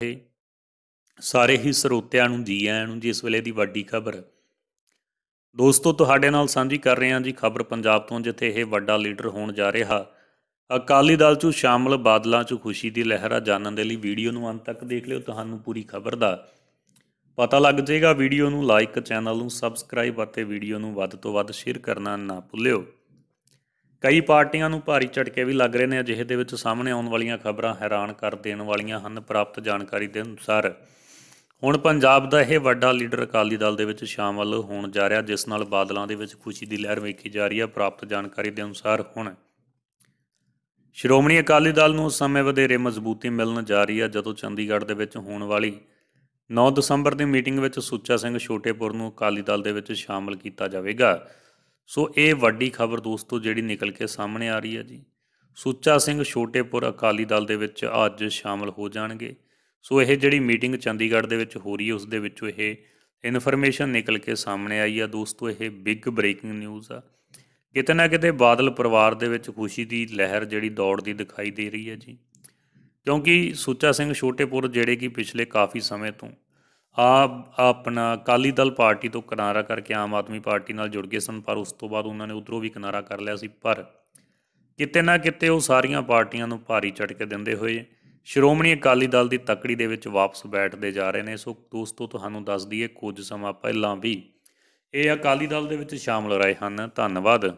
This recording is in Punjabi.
ਤੇ ਸਾਰੇ ਹੀ ਸਰੋਤਿਆਂ ਨੂੰ ਜੀ ਆਇਆਂ ਨੂੰ ਜੀ ਇਸ ਵੇਲੇ ਦੀ ਵੱਡੀ ਖਬਰ ਦੋਸਤੋ ਤੁਹਾਡੇ ਨਾਲ ਸਾਂਝੀ ਕਰ ਰਹੇ ਹਾਂ ਜੀ ਖਬਰ ਪੰਜਾਬ ਤੋਂ ਜਿੱਥੇ ਇਹ ਵੱਡਾ ਲੀਡਰ ਹੋਣ ਜਾ ਰਿਹਾ ਅਕਾਲੀ ਦਲ 'ਚ ਸ਼ਾਮਲ ਬਾਦਲਾਂ 'ਚ ਖੁਸ਼ੀ ਦੀ ਲਹਿਰ ਆ ਜਾਣਨ ਦੇ ਲਈ ਵੀਡੀਓ ਨੂੰ ਅੰਤ ਤੱਕ ਦੇਖ ਲਿਓ ਤੁਹਾਨੂੰ ਪੂਰੀ ਖਬਰ ਦਾ ਪਤਾ ਲੱਗ ਜਾਏਗਾ ਵੀਡੀਓ ਨੂੰ ਲਾਈਕ ਚੈਨਲ ਨੂੰ ਸਬਸਕ੍ਰਾਈਬ ਅਤੇ ਵੀਡੀਓ ਨੂੰ ਵੱਧ ਤੋਂ ਵੱਧ ਸ਼ੇਅਰ ਕਰਨਾ ਨਾ ਭੁੱਲਿਓ ਕਈ ਪਾਰਟੀਆਂ ਨੂੰ ਭਾਰੀ ਝਟਕੇ ਵੀ ਲੱਗ ਰਹੇ ਨੇ ਅਜਿਹੇ ਦੇ ਵਿੱਚ ਸਾਹਮਣੇ ਆਉਣ ਵਾਲੀਆਂ ਖਬਰਾਂ ਹੈਰਾਨ ਕਰ ਦੇਣ ਵਾਲੀਆਂ ਹਨ ਪ੍ਰਾਪਤ ਜਾਣਕਾਰੀ ਦੇ ਅਨੁਸਾਰ ਹੁਣ ਪੰਜਾਬ ਦਾ ਇਹ ਵੱਡਾ ਲੀਡਰ ਅਕਾਲੀ ਦਲ ਦੇ ਵਿੱਚ ਸ਼ਾਮਲ ਹੋਣ ਜਾ ਰਿਹਾ ਜਿਸ ਨਾਲ ਬਾਦਲਾਂ ਦੇ ਵਿੱਚ ਖੁਸ਼ੀ ਦੀ ਲਹਿਰ ਵੇਖੀ ਜਾ ਰਹੀ ਹੈ ਪ੍ਰਾਪਤ ਜਾਣਕਾਰੀ ਦੇ ਅਨੁਸਾਰ ਹੁਣ ਸ਼੍ਰੋਮਣੀ ਅਕਾਲੀ ਦਲ ਨੂੰ ਸਮੇਂ ਵਧੇਰੇ ਮਜ਼ਬੂਤੀ ਮਿਲਣ ਜਾ ਰਹੀ ਹੈ ਜਦੋਂ ਚੰਡੀਗੜ੍ਹ ਦੇ ਵਿੱਚ ਹੋਣ ਵਾਲੀ 9 ਦਸੰਬਰ ਦੀ ਮੀਟਿੰਗ ਵਿੱਚ ਸੁੱਚਾ ਸਿੰਘ ਛੋਟੇਪੁਰ ਨੂੰ ਅਕਾਲੀ ਦਲ ਦੇ ਵਿੱਚ ਸ਼ਾਮਲ ਕੀਤਾ ਜਾਵੇਗਾ ਸੋ ਇਹ ਵੱਡੀ ਖਬਰ ਦੋਸਤੋ ਜਿਹੜੀ ਨਿਕਲ ਕੇ ਸਾਹਮਣੇ ਆ ਰਹੀ ਹੈ ਜੀ ਸੁੱਚਾ ਸਿੰਘ ਛੋਟੇਪੁਰ ਅਕਾਲੀ ਦਲ ਦੇ ਵਿੱਚ ਅੱਜ ਸ਼ਾਮਲ ਹੋ ਜਾਣਗੇ ਸੋ ਇਹ ਜਿਹੜੀ ਮੀਟਿੰਗ ਚੰਡੀਗੜ੍ਹ ਦੇ ਵਿੱਚ ਹੋ ਰਹੀ ਹੈ ਉਸ ਦੇ ਵਿੱਚੋਂ ਇਹ ਇਨਫੋਰਮੇਸ਼ਨ ਨਿਕਲ ਕੇ ਸਾਹਮਣੇ ਆਈ ਆ ਦੋਸਤੋ ਇਹ ਬਿਗ ਬ੍ਰੇਕਿੰਗ ਨਿਊਜ਼ ਆ ਕਿਤੇ ਨਾ ਕਿਤੇ ਬਾਦਲ ਪਰਿਵਾਰ ਦੇ ਵਿੱਚ ਖੁਸ਼ੀ ਦੀ ਲਹਿਰ ਜਿਹੜੀ ਦੌੜਦੀ ਦਿਖਾਈ ਦੇ ਰਹੀ ਹੈ ਜੀ ਕਿਉਂਕਿ ਸੁੱਚਾ ਸਿੰਘ ਛੋਟੇਪੁਰ ਜਿਹੜੇ ਕਿ ਪਿਛਲੇ ਕਾਫੀ ਸਮੇਂ ਤੋਂ ਆਪ ਆਪਣਾ ਅਕਾਲੀ ਦਲ ਪਾਰਟੀ ਤੋਂ ਕਿਨਾਰਾ ਕਰਕੇ ਆਮ ਆਦਮੀ ਪਾਰਟੀ ਨਾਲ ਜੁੜ ਗਏ ਸਨ ਪਰ ਉਸ ਤੋਂ ਬਾਅਦ ਉਹਨਾਂ ਨੇ ਉਧਰੋਂ ਵੀ ਕਿਨਾਰਾ ਕਰ ਲਿਆ ਸੀ ਪਰ ਕਿਤੇ ਨਾ ਕਿਤੇ ਉਹ ਸਾਰੀਆਂ ਪਾਰਟੀਆਂ ਨੂੰ ਭਾਰੀ ਝਟਕੇ ਦਿੰਦੇ ਹੋਏ ਸ਼੍ਰੋਮਣੀ ਅਕਾਲੀ ਦਲ ਦੀ ਤਕੜੀ ਦੇ ਵਿੱਚ ਵਾਪਸ ਬੈਠਦੇ ਜਾ ਰਹੇ ਨੇ ਸੋ ਦੋਸਤੋ ਤੁਹਾਨੂੰ ਦੱਸ ਦਈਏ ਕੁਝ ਸਮਾਂ ਪਹਿਲਾਂ ਵੀ ਇਹ ਅਕਾਲੀ ਦਲ ਦੇ ਵਿੱਚ ਸ਼ਾਮਲ ਰਹੇ ਹਨ ਧੰਨਵਾਦ